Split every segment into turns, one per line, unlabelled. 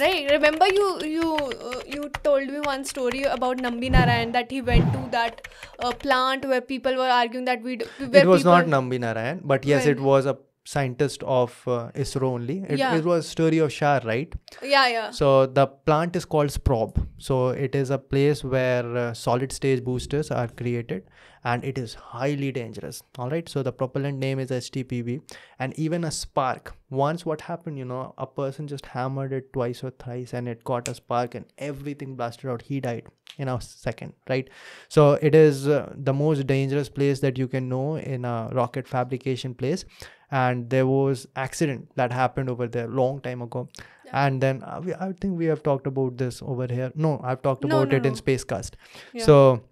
right remember you you uh, you told me one story about nambi narayan that he went to that uh, plant where people were arguing that we it was people... not nambi narayan but yes it was a scientist of uh, ISRO only. It, yeah. it was story of Shah, right? Yeah, yeah. So the plant is called SPROB. So it is a place where uh, solid stage boosters are created and it is highly dangerous. All right. So the propellant name is STPB and even a spark. Once what happened, you know, a person just hammered it twice or thrice and it caught a spark and everything blasted out. He died in a second right so it is uh, the most dangerous place that you can know in a rocket fabrication place and there was accident that happened over there long time ago yeah. and then uh, we, i think we have talked about this over here no i've talked no, about no, it no. in spacecast yeah. so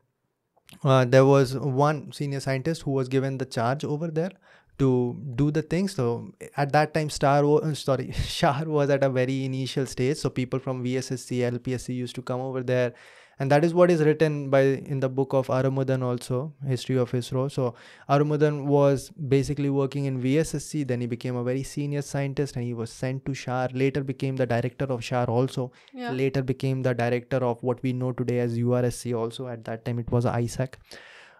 uh, there was one senior scientist who was given the charge over there to do the thing. So at that time, Star uh, sorry, Shar was at a very initial stage. So people from VSSC, LPSC used to come over there and that is what is written by in the book of Arumudan also history of ISRO so Arumudan was basically working in VSSC then he became a very senior scientist and he was sent to Shar later became the director of Shar also yeah. later became the director of what we know today as URSC also at that time it was ISAC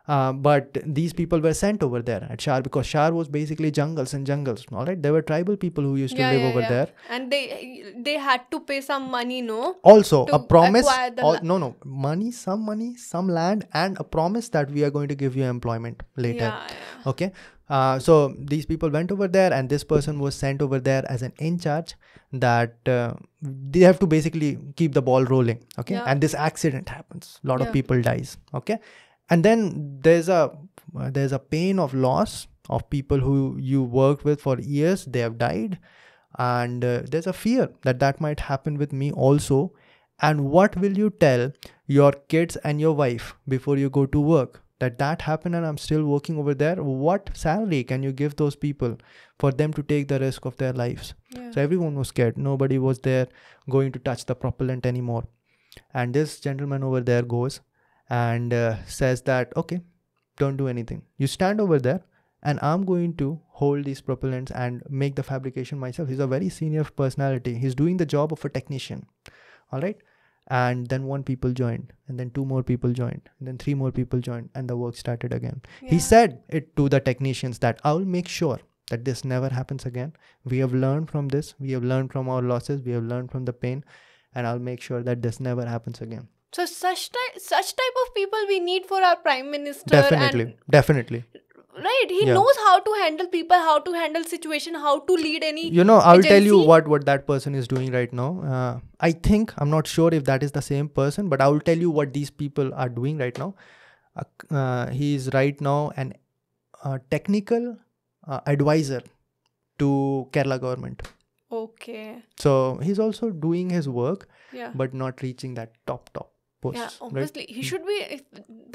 uh, but these people were sent over there at Shar because Shar was basically jungles and jungles. All right, there were tribal people who used to live yeah, over yeah. there, and they they had to pay some money, no? Also, a promise. All, no, no, money, some money, some land, and a promise that we are going to give you employment later. Okay. Uh, so these people went over there, and this person was sent over there as an in charge. That uh, they have to basically keep the ball rolling. Okay, and this accident happens. A lot of people dies. Okay, and then there's a uh, there's a pain of loss of people who you worked with for years they have died and uh, there's a fear that that might happen with me also and what will you tell your kids and your wife before you go to work that that happened and i'm still working over there what salary can you give those people for them to take the risk of their lives yeah. so everyone was scared nobody was there going to touch the propellant anymore and this gentleman over there goes and uh, says that, okay, don't do anything. You stand over there and I'm going to hold these propellants and make the fabrication myself. He's a very senior personality. He's doing the job of a technician. All right. And then one people joined, and then two more people joined, and then three more people joined, and the work started again. Yeah. He said it to the technicians that I'll make sure that this never happens again. We have learned from this, we have learned from our losses, we have learned from the pain, and I'll make sure that this never happens again. So such type such type of people we need for our prime minister. Definitely, definitely. Right, he yeah. knows how to handle people, how to handle situation, how to lead any. You know, I'll agency. tell you what what that person is doing right now. Uh, I think I'm not sure if that is the same person, but I will tell you what these people are doing right now. Uh, uh, he is right now an technical uh, advisor to Kerala government. Okay. So he's also doing his work, yeah. but not reaching that top top. Post, yeah, obviously right? he hmm. should be. If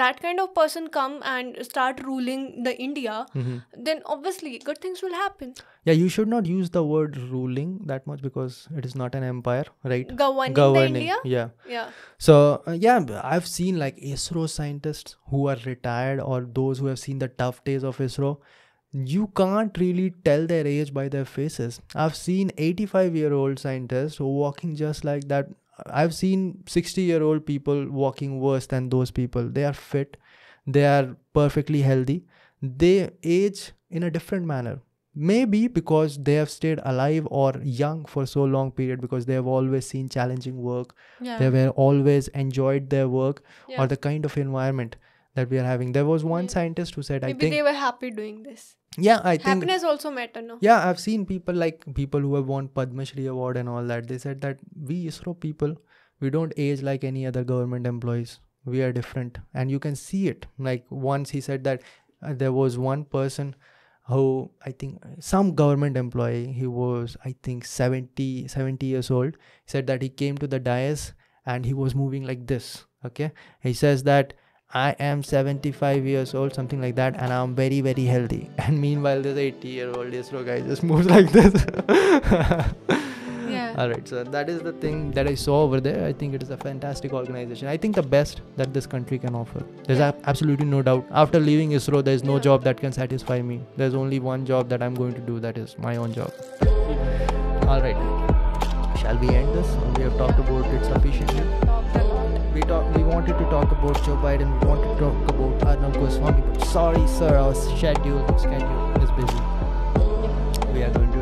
that kind of person come and start ruling the India, mm-hmm. then obviously good things will happen. Yeah, you should not use the word ruling that much because it is not an empire, right? Governing, Governing. India. Yeah, yeah. So uh, yeah, I've seen like ISRO scientists who are retired or those who have seen the tough days of ISRO. You can't really tell their age by their faces. I've seen 85 year old scientists walking just like that I've seen 60 year old people walking worse than those people. They are fit, they are perfectly healthy, they age in a different manner. Maybe because they have stayed alive or young for so long period because they have always seen challenging work, yeah. they were always enjoyed their work yeah. or the kind of environment that we are having. There was one yeah. scientist who said, Maybe I think they were happy doing this yeah i think happiness also matter no yeah i've seen people like people who have won padma shri award and all that they said that we isro people we don't age like any other government employees we are different and you can see it like once he said that uh, there was one person who i think some government employee he was i think 70 70 years old said that he came to the dais and he was moving like this okay he says that I am 75 years old, something like that, and I'm very, very healthy. And meanwhile, this 80 year old Israel guy just moves like this. yeah. All right. So that is the thing that I saw over there. I think it is a fantastic organization. I think the best that this country can offer. There's yeah. a- absolutely no doubt. After leaving Israel, there's no yeah. job that can satisfy me. There's only one job that I'm going to do. That is my own job. All right. Shall we end this? We have talked about it sufficiently talk, we wanted to talk about Joe Biden. We wanted to talk about Arnold Goswami. But sorry, sir, our schedule schedule is busy. We are going to.